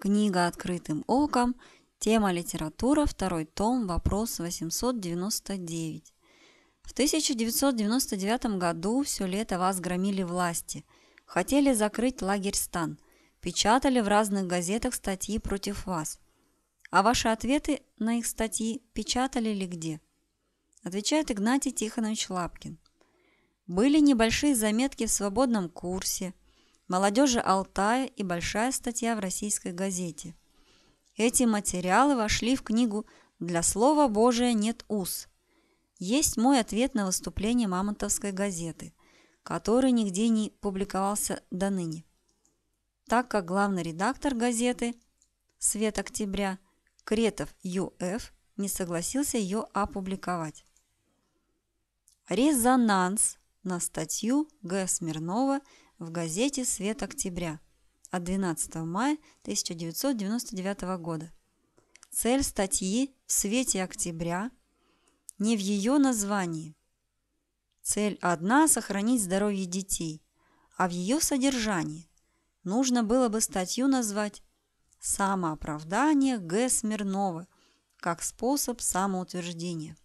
Книга «Открытым оком», тема «Литература», второй том, вопрос 899. В 1999 году все лето вас громили власти. Хотели закрыть лагерь Стан. Печатали в разных газетах статьи против вас. А ваши ответы на их статьи печатали ли где? Отвечает Игнатий Тихонович Лапкин. Были небольшие заметки в свободном курсе – молодежи Алтая и большая статья в российской газете. Эти материалы вошли в книгу «Для слова Божия нет уз». Есть мой ответ на выступление Мамонтовской газеты, который нигде не публиковался до ныне. Так как главный редактор газеты «Свет октября» Кретов Ю.Ф. не согласился ее опубликовать. Резонанс на статью Г. Смирнова – в газете «Свет октября» от 12 мая 1999 года. Цель статьи «В свете октября» не в ее названии. Цель одна – сохранить здоровье детей, а в ее содержании нужно было бы статью назвать «Самооправдание Г. Смирнова как способ самоутверждения».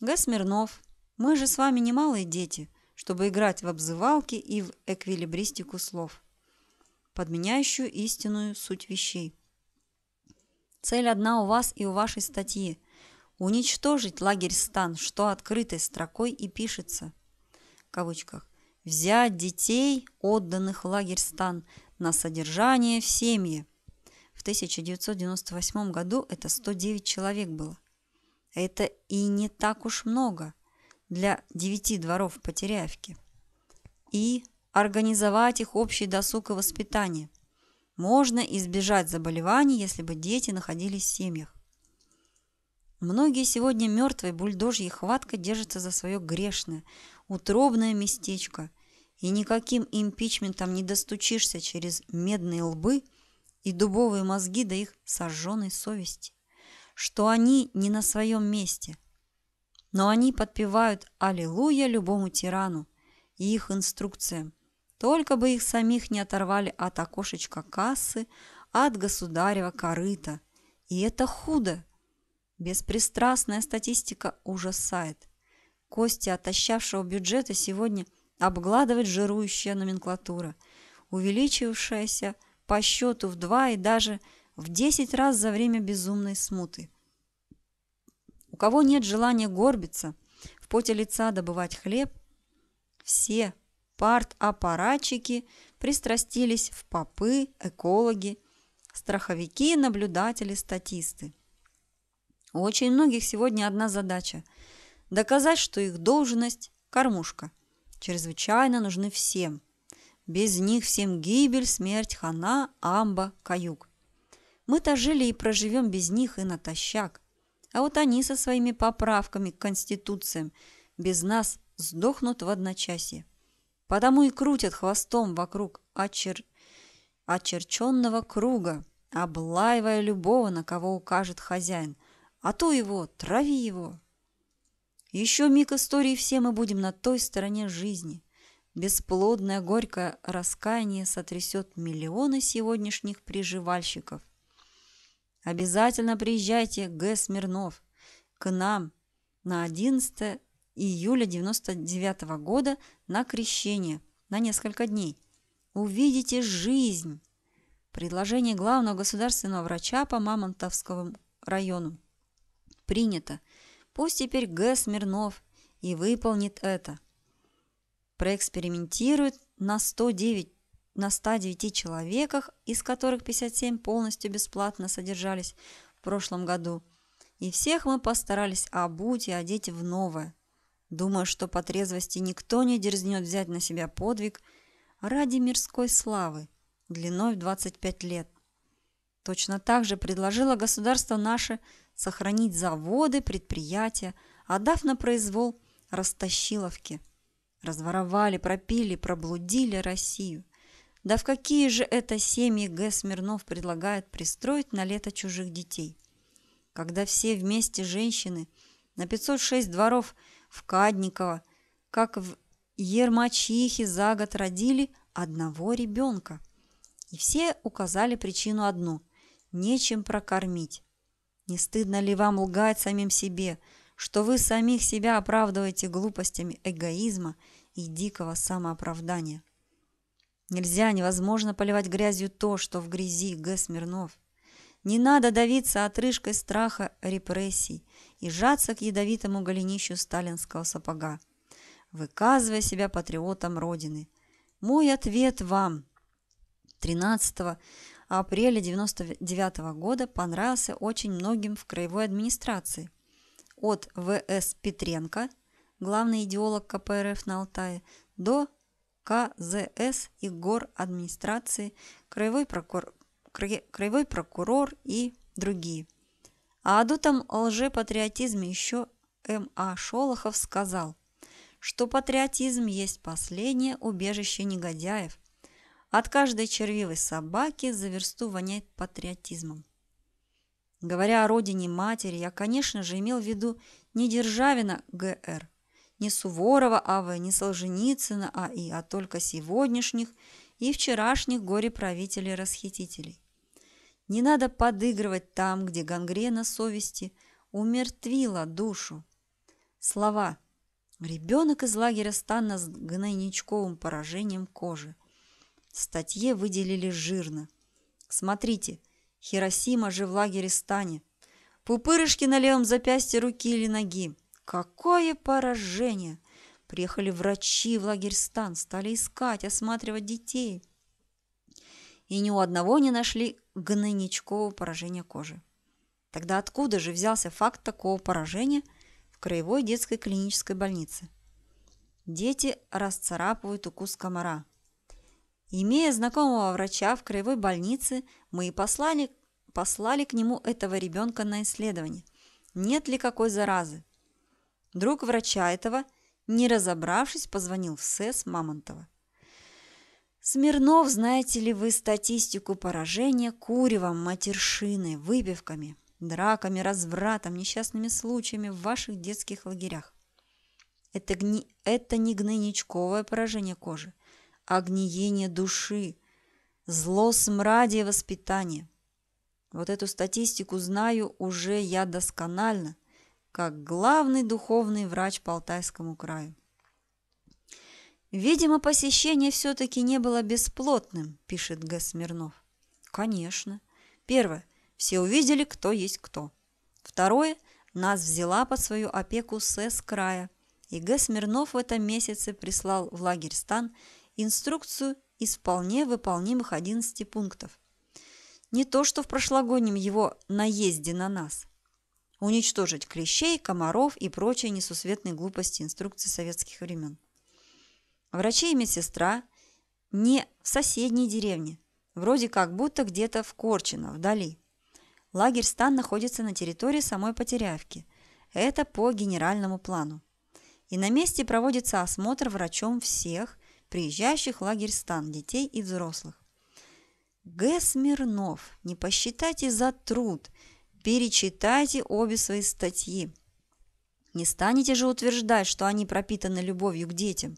Г. Смирнов, мы же с вами не малые дети – чтобы играть в обзывалки и в эквилибристику слов, подменяющую истинную суть вещей. Цель одна у вас и у вашей статьи – уничтожить лагерь стан, что открытой строкой и пишется. В кавычках. Взять детей, отданных в лагерь стан, на содержание в семье. В 1998 году это 109 человек было. Это и не так уж много для девяти дворов Потерявки и организовать их общий досуг и воспитание. Можно избежать заболеваний, если бы дети находились в семьях. Многие сегодня мертвые бульдожьей хватка держатся за свое грешное, утробное местечко, и никаким импичментом не достучишься через медные лбы и дубовые мозги до их сожженной совести, что они не на своем месте – но они подпевают «Аллилуйя» любому тирану и их инструкциям. Только бы их самих не оторвали от окошечка кассы, от государева корыта. И это худо. Беспристрастная статистика ужасает. Кости отощавшего бюджета сегодня обгладывает жирующая номенклатура, увеличившаяся по счету в два и даже в десять раз за время безумной смуты кого нет желания горбиться, в поте лица добывать хлеб, все парт пристрастились в попы, экологи, страховики, наблюдатели, статисты. У очень многих сегодня одна задача – доказать, что их должность – кормушка. Чрезвычайно нужны всем. Без них всем гибель, смерть, хана, амба, каюк. Мы-то жили и проживем без них и натощак – а вот они со своими поправками к конституциям без нас сдохнут в одночасье. Потому и крутят хвостом вокруг очер... очерченного круга, облаивая любого, на кого укажет хозяин. А то его, трави его. Еще миг истории все мы будем на той стороне жизни. Бесплодное горькое раскаяние сотрясет миллионы сегодняшних приживальщиков, Обязательно приезжайте, Г. Смирнов, к нам на 11 июля 99 -го года на крещение на несколько дней. Увидите жизнь. Предложение главного государственного врача по Мамонтовскому району. Принято. Пусть теперь Г. Смирнов и выполнит это. Проэкспериментирует на 109 на 109 человеках, из которых 57 полностью бесплатно содержались в прошлом году. И всех мы постарались обуть и одеть в новое. Думаю, что по трезвости никто не дерзнет взять на себя подвиг ради мирской славы длиной в 25 лет. Точно так же предложило государство наше сохранить заводы, предприятия, отдав на произвол растащиловки. Разворовали, пропили, проблудили Россию – да в какие же это семьи Г. Смирнов предлагает пристроить на лето чужих детей? Когда все вместе женщины на 506 дворов в Кадниково, как в Ермачихе за год родили одного ребенка. И все указали причину одну – нечем прокормить. Не стыдно ли вам лгать самим себе, что вы самих себя оправдываете глупостями эгоизма и дикого самооправдания? Нельзя, невозможно поливать грязью то, что в грязи, Г. Смирнов. Не надо давиться отрыжкой страха репрессий и жаться к ядовитому голенищу сталинского сапога, выказывая себя патриотом Родины. Мой ответ вам 13 апреля 1999 -го года понравился очень многим в краевой администрации. От В.С. Петренко, главный идеолог КПРФ на Алтае, до КЗС и гор администрации, краевой прокурор, краевой прокурор и другие. А о дутом лжепатриотизме еще М.А. Шолохов сказал, что патриотизм есть последнее убежище негодяев. От каждой червивой собаки за версту воняет патриотизмом. Говоря о родине матери, я, конечно же, имел в виду не Державина Г.Р., не Суворова А.В., не Солженицына А.И., а только сегодняшних и вчерашних горе-правителей-расхитителей. Не надо подыгрывать там, где гангрена совести умертвила душу. Слова. Ребенок из лагеря Стана с гнойничковым поражением кожи. В статье выделили жирно. Смотрите, Хиросима же в лагере Стане. Пупырышки на левом запястье руки или ноги. Какое поражение! Приехали врачи в лагерь стан, стали искать, осматривать детей. И ни у одного не нашли гнойничкового поражения кожи. Тогда откуда же взялся факт такого поражения в краевой детской клинической больнице? Дети расцарапывают укус комара. Имея знакомого врача в краевой больнице, мы и послали, послали к нему этого ребенка на исследование. Нет ли какой заразы? Друг врача этого, не разобравшись, позвонил в СЭС Мамонтова. «Смирнов, знаете ли вы статистику поражения куревом, матершиной, выбивками, драками, развратом, несчастными случаями в ваших детских лагерях? Это, гни... это не гнойничковое поражение кожи, а гниение души, зло смрадие воспитания. Вот эту статистику знаю уже я досконально – как главный духовный врач по Алтайскому краю. «Видимо, посещение все-таки не было бесплотным», – пишет Г. Смирнов. «Конечно. Первое. Все увидели, кто есть кто. Второе. Нас взяла под свою опеку СЭС края. И Г. Смирнов в этом месяце прислал в лагерь Стан инструкцию из вполне выполнимых 11 пунктов. Не то, что в прошлогоднем его наезде на нас – уничтожить клещей, комаров и прочие несусветные глупости инструкций советских времен. Врачи и медсестра не в соседней деревне, вроде как будто где-то в Корчино, вдали. Лагерь стан находится на территории самой Потерявки. Это по генеральному плану. И на месте проводится осмотр врачом всех, приезжающих в лагерь стан, детей и взрослых. Г. Смирнов, не посчитайте за труд – Перечитайте обе свои статьи. Не станете же утверждать, что они пропитаны любовью к детям,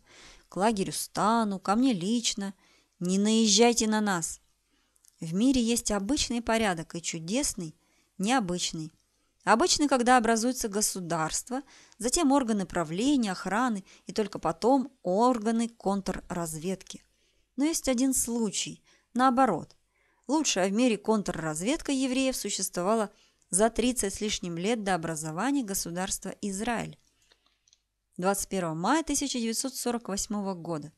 к лагерю стану, ко мне лично. Не наезжайте на нас. В мире есть обычный порядок и чудесный, необычный. Обычный, когда образуются государства, затем органы правления, охраны и только потом органы контрразведки. Но есть один случай, наоборот. Лучшая в мире контрразведка евреев существовала за 30 с лишним лет до образования государства Израиль 21 мая 1948 года.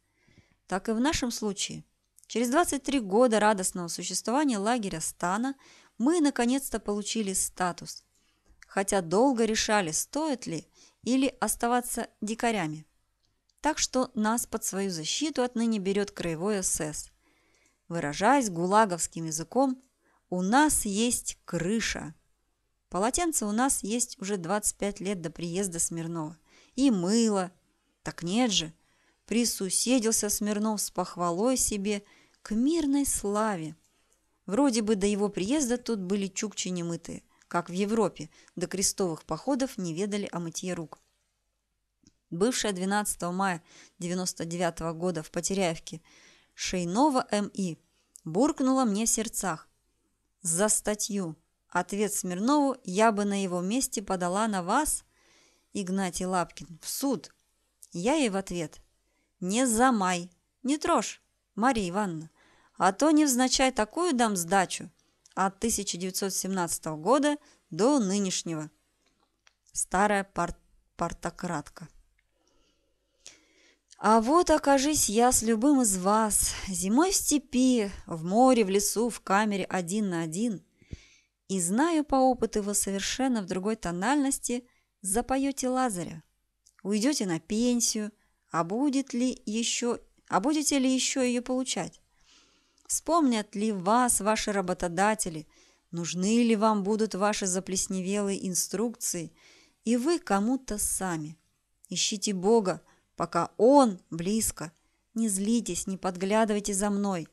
Так и в нашем случае. Через 23 года радостного существования лагеря Стана мы наконец-то получили статус, хотя долго решали, стоит ли или оставаться дикарями. Так что нас под свою защиту отныне берет краевой СС. Выражаясь гулаговским языком, у нас есть крыша. Полотенца у нас есть уже 25 лет до приезда Смирнова. И мыло. Так нет же. Присуседился Смирнов с похвалой себе к мирной славе. Вроде бы до его приезда тут были чукчи немытые, как в Европе, до крестовых походов не ведали о мытье рук. Бывшая 12 мая 99 -го года в Потеряевке Шейнова М.И. буркнула мне в сердцах. За статью Ответ Смирнову «Я бы на его месте подала на вас, Игнатий Лапкин, в суд». Я ей в ответ «Не замай, не трожь, Мария Ивановна, а то невзначай такую дам сдачу от 1917 года до нынешнего». Старая пар партократка. А вот окажись я с любым из вас, зимой в степи, в море, в лесу, в камере один на один – и знаю по опыту его совершенно в другой тональности запоете Лазаря. Уйдете на пенсию, а, будет ли еще, а будете ли еще ее получать? Вспомнят ли вас ваши работодатели, нужны ли вам будут ваши заплесневелые инструкции, и вы кому-то сами. Ищите Бога, пока Он близко. Не злитесь, не подглядывайте за мной.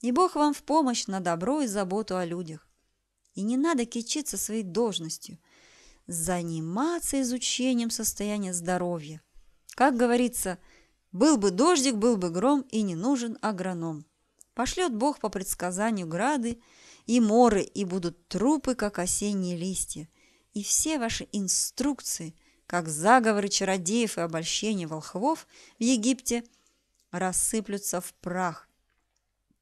И Бог вам в помощь на добро и заботу о людях. И не надо кичиться своей должностью. Заниматься изучением состояния здоровья. Как говорится, был бы дождик, был бы гром, и не нужен агроном. Пошлет Бог по предсказанию грады и моры, и будут трупы, как осенние листья. И все ваши инструкции, как заговоры чародеев и обольщения волхвов в Египте, рассыплются в прах,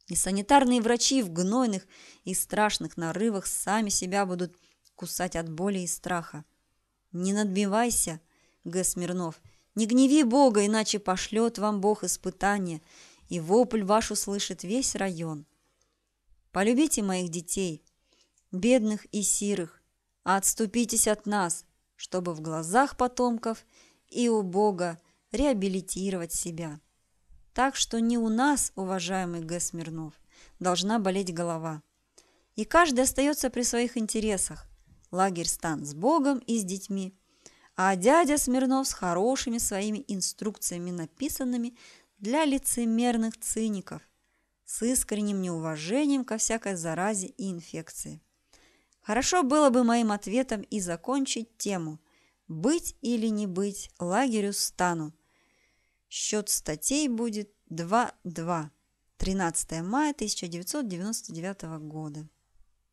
и санитарные врачи в гнойных и страшных нарывах сами себя будут кусать от боли и страха. Не надбивайся, Г. Смирнов, не гневи Бога, иначе пошлет вам Бог испытание, и вопль ваш услышит весь район. Полюбите моих детей, бедных и сирых, а отступитесь от нас, чтобы в глазах потомков и у Бога реабилитировать себя. Так что не у нас, уважаемый Г. Смирнов, должна болеть голова. И каждый остается при своих интересах. Лагерь стан с Богом и с детьми, а дядя Смирнов с хорошими своими инструкциями, написанными для лицемерных циников, с искренним неуважением ко всякой заразе и инфекции. Хорошо было бы моим ответом и закончить тему «Быть или не быть лагерю стану», Счет статей будет 2-2. 13 мая 1999 года.